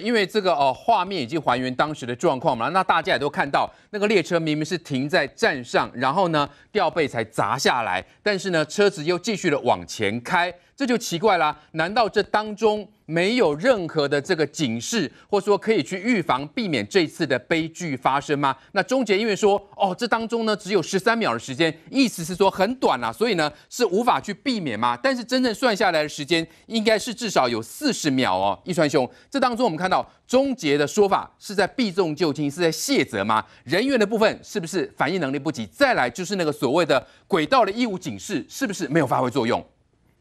因为这个哦，画面已经还原当时的状况嘛，那大家也都看到，那个列车明明是停在站上，然后呢吊被才砸下来，但是呢车子又继续的往前开。这就奇怪啦，难道这当中没有任何的这个警示，或者说可以去预防、避免这次的悲剧发生吗？那钟杰因为说，哦，这当中呢只有十三秒的时间，意思是说很短啊，所以呢是无法去避免吗？但是真正算下来的时间应该是至少有四十秒哦，一川兄，这当中我们看到钟杰的说法是在避重就轻，是在卸责吗？人员的部分是不是反应能力不及？再来就是那个所谓的轨道的义务警示，是不是没有发挥作用？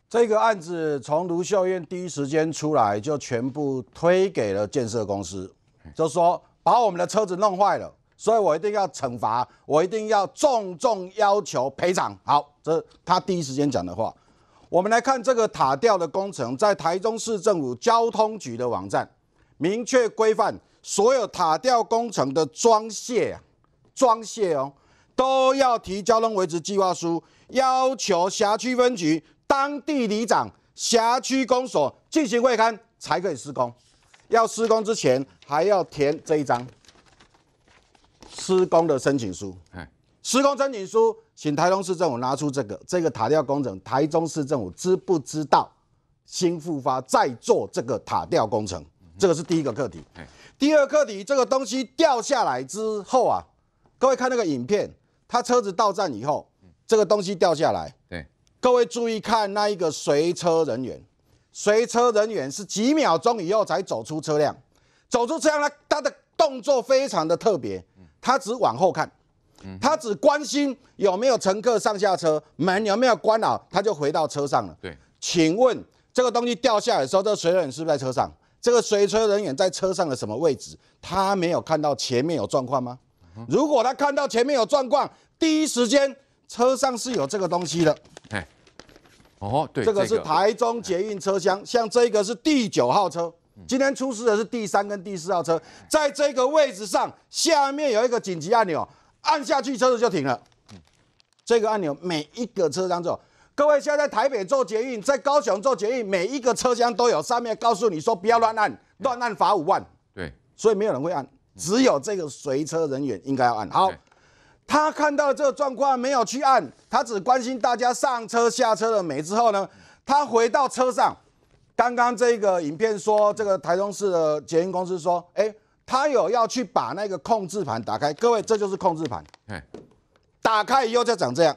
这个案子从卢秀燕第一时间出来，就全部推给了建设公司，就说把我们的车子弄坏了，所以我一定要惩罚，我一定要重重要求赔偿。好，这他第一时间讲的话。我们来看这个塔吊的工程，在台中市政府交通局的网站，明确规范所有塔吊工程的装卸、装卸哦，都要提交通维持计划书，要求辖区分局。当地里长、辖区公所进行会勘才可以施工，要施工之前还要填这一张施工的申请书。施工申请书，请台中市政府拿出这个这个塔吊工程，台中市政府知不知道新复发在做这个塔吊工程？这个是第一个课题。第二课题，这个东西掉下来之后啊，各位看那个影片，他车子到站以后，这个东西掉下来，各位注意看那一个随车人员，随车人员是几秒钟以后才走出车辆，走出车辆他他的动作非常的特别，他只往后看，他只关心有没有乘客上下车，门有没有关好，他就回到车上了。对，请问这个东西掉下来的时候，这个随车人员是不是在车上？这个随车人员在车上的什么位置？他没有看到前面有状况吗？如果他看到前面有状况，第一时间。车上是有这个东西的，哎，哦，对，这个是台中捷运车厢，像这个是第九号车，今天出事的是第三跟第四号车，在这个位置上，下面有一个紧急按钮，按下去车子就停了。这个按钮每一个车厢都有，各位现在台北做捷运，在高雄做捷运，每一个车厢都有，上面告诉你说不要乱按，乱按罚五万，对，所以没有人会按，只有这个随车人员应该要按。好。他看到这个状况没有去按，他只关心大家上车下车了没。之后呢，他回到车上。刚刚这个影片说，这个台中市的捷运公司说，哎，他有要去把那个控制盘打开。各位，这就是控制盘。哎，打开以后就长这样，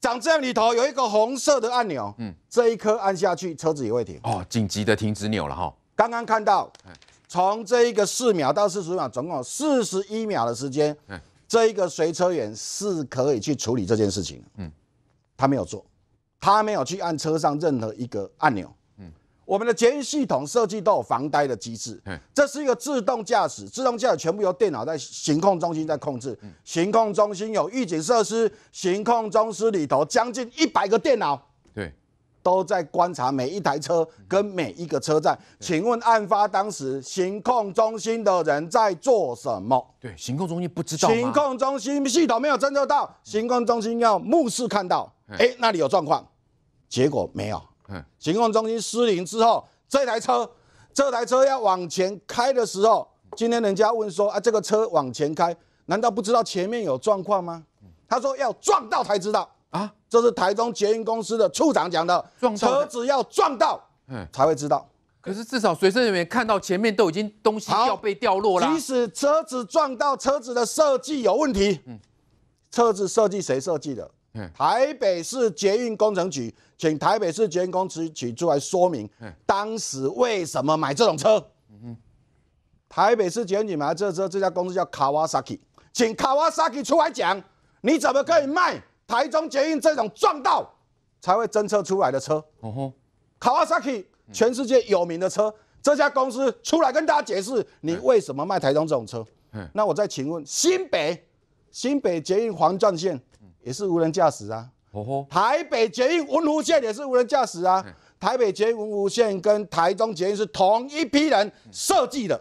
长这样里头有一个红色的按钮。嗯，这一颗按下去，车子也会停。哦，紧急的停止钮了哈。刚刚看到，从这一个四秒到四十秒，总共四十一秒的时间。嗯。这一个随车员是可以去处理这件事情的，嗯，他没有做，他没有去按车上任何一个按钮，嗯，我们的捷运系统设计都有防呆的机制，嗯，这是一个自动驾驶，自动驾驶全部由电脑在行控中心在控制，行控中心有预警设施，行控中心里头将近一百个电脑。都在观察每一台车跟每一个车站。请问案发当时，行控中心的人在做什么？对，行控中心不知道行控中心系统没有侦测到，行控中心要目视看到，哎，那里有状况，结果没有。嗯，行控中心失灵之后，这台车，这台车要往前开的时候，今天人家问说，啊，这个车往前开，难道不知道前面有状况吗？他说要撞到才知道。啊，这是台中捷运公司的处长讲的，撞车子要撞到，嗯，才会知道。可是至少随身人员看到前面都已经东西要被掉落了，即使车子撞到，车子的设计有问题，嗯，车子设计谁设计的？嗯，台北市捷运工程局，请台北市捷运公司出来说明，嗯，当时为什么买这种车？嗯台北市捷运局买这车，这家公司叫卡瓦萨奇，请卡瓦萨奇出来讲，你怎么可以卖？台中捷运这种撞到才会侦测出来的车，哦吼，Kawasaki 全世界有名的车，这家公司出来跟大家解释你为什么卖台中这种车。嗯，那我再请问新北新北捷运环状线也是无人驾驶啊，哦吼，台北捷运文湖线也是无人驾驶啊，台北捷运文湖线跟台中捷运是同一批人设计的。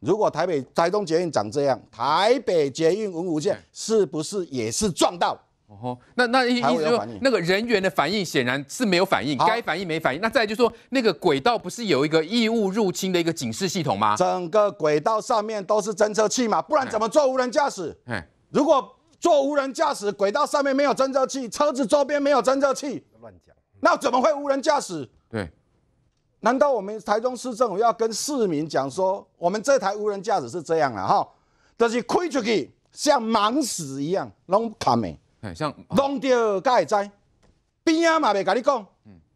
如果台北台中捷运长这样，台北捷运文湖线是不是也是撞到？哦，那那意思说，那个人员的反应显然是没有反应，该反应没反应。那再就是说，那个轨道不是有一个异物入侵的一个警示系统吗？整个轨道上面都是侦测器嘛，不然怎么做无人驾驶？如果做无人驾驶，轨道上面没有侦测器，车子周边没有侦测器，乱讲，那怎么会无人驾驶？对，难道我们台中市政府要跟市民讲说，我们这台无人驾驶是这样了哈？但是开出去像盲死一样，long coming。像弄掉，噶会知？边啊嘛未跟你讲，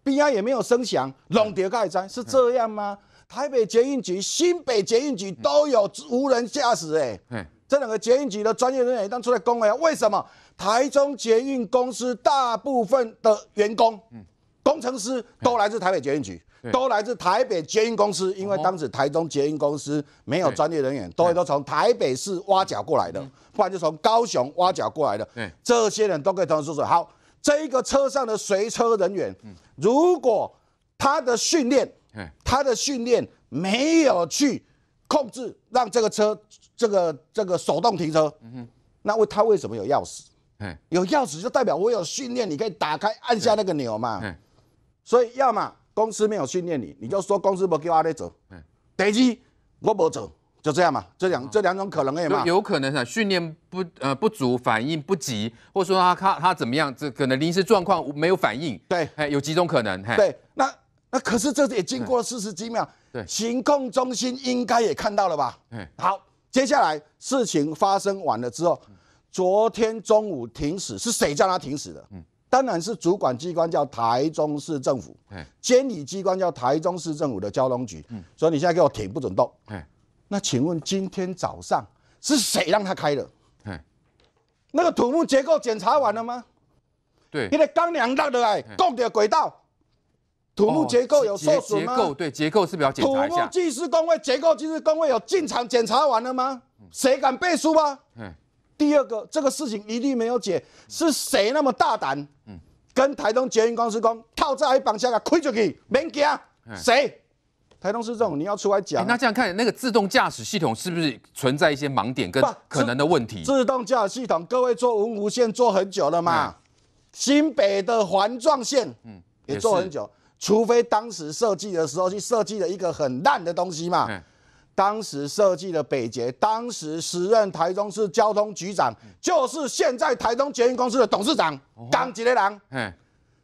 边啊也没有声响，弄掉，噶会知是这样吗？台北捷运局、新北捷运局都有无人驾驶，哎，这两个捷运局的专业人员一旦出来公诶，为什么台中捷运公司大部分的员工、工程师都来自台北捷运局？都来自台北捷运公司，因为当时台中捷运公司没有专业人员，都会都从台北市挖角过来的，不然就从高雄挖角过来的。这些人都可以同声说好。这一个车上的随车人员，如果他的训练，他的训练没有去控制让这个车这个这个手动停车，那为他为什么有钥匙？有钥匙就代表我有训练，你可以打开按下那个钮嘛。所以要么。公司没有训练你，你就说公司不叫阿德走。嗯，第一，我不走，就这样嘛，这样这两种可能诶嘛。有可能是训练不呃不足，反应不急，或者说他他他怎么样，这可能临时状况没有反应。对，有几种可能。对，那那可是这也经过四十几秒，对，行控中心应该也看到了吧？嗯，好，接下来事情发生完了之后，昨天中午停驶是谁叫他停驶的？嗯。当然是主管机关叫台中市政府，监理机关叫台中市政府的交通局，嗯，所以你现在给我停，不准动，那请问今天早上是谁让他开的？那个土木结构检查完了吗？对，因为钢梁落的哎，供电轨道，土木结构有受损吗？结构对结构是比较检查土木技师工会、结构技师工会有进场检查完了吗？谁敢背书吗？嗯。第二个，这个事情一定没有解，是谁那么大胆？嗯，跟台东捷运公司讲套债绑架的，亏就去，免惊。谁？台东市政府，你要出来讲。那这样看，那个自动驾驶系统是不是存在一些盲点跟可能的问题？自动驾驶系统，各位做五湖线做很久了嘛？新北的环状线，嗯，也做很久。除非当时设计的时候去设计了一个很烂的东西嘛。当时设计的北捷，当时时任台中市交通局长，就是现在台中捷运公司的董事长刚几个人。嗯，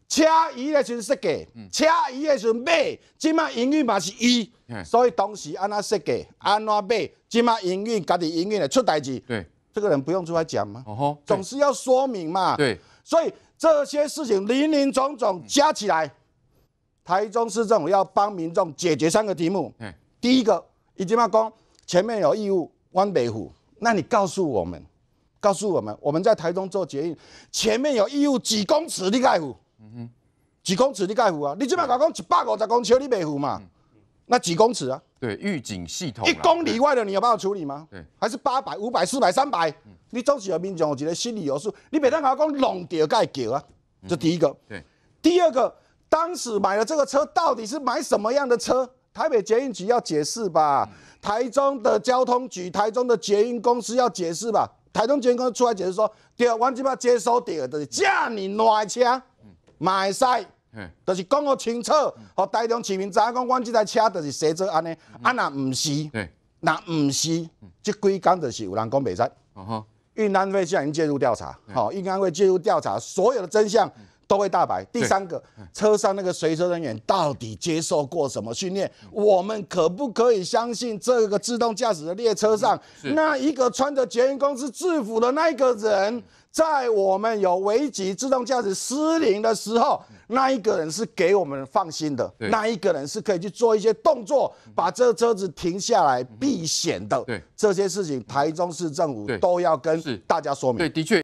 车椅的时阵设计，车椅的时阵买，今嘛营运嘛是伊，所以当时安怎设计，安怎买，今嘛营运，家己营运的出代志。对，这个人不用出来讲吗？哦吼，总是要说明嘛。对，所以这些事情林林总总加起来，台中市政府要帮民众解决三个题目。嗯，第一个。你即嘛讲前面有义务弯北虎，那你告诉我们，告诉我们，我们在台中做捷运，前面有义务几公尺你该付？嗯哼，几公尺你该付啊？你即嘛讲讲一百五十公尺你袂付嘛？那几公尺啊？对，预警系统。一公里外了，你有办法处理吗？对，还是八百、五百、四百、三百？你总是有民众一得心理有数，你袂当讲讲弄掉盖桥啊？这第一个。对。第二个，当时买了这个车，到底是买什么样的车？台北捷运局要解释吧，台中的交通局、台中的捷运公司要解释吧。台中捷运公司出来解释说，对，二，王鸡巴接收第二，就是叫你赖车买塞，就是讲个清楚，和台中市民讲，讲这台车就是写做安尼，啊那唔是，那唔是，即几干就是有人讲袂实，哦哈，运单会已经介入调查，好，运安会介入调查所有的真相。都会大白。第三个，车上那个随车人员到底接受过什么训练？我们可不可以相信这个自动驾驶的列车上，那一个穿着捷运公司制服的那一个人，在我们有危机，自动驾驶失灵的时候，那一个人是给我们放心的，那一个人是可以去做一些动作，把这车子停下来避险的。对，这些事情台中市政府都要跟大家说明。对，的确。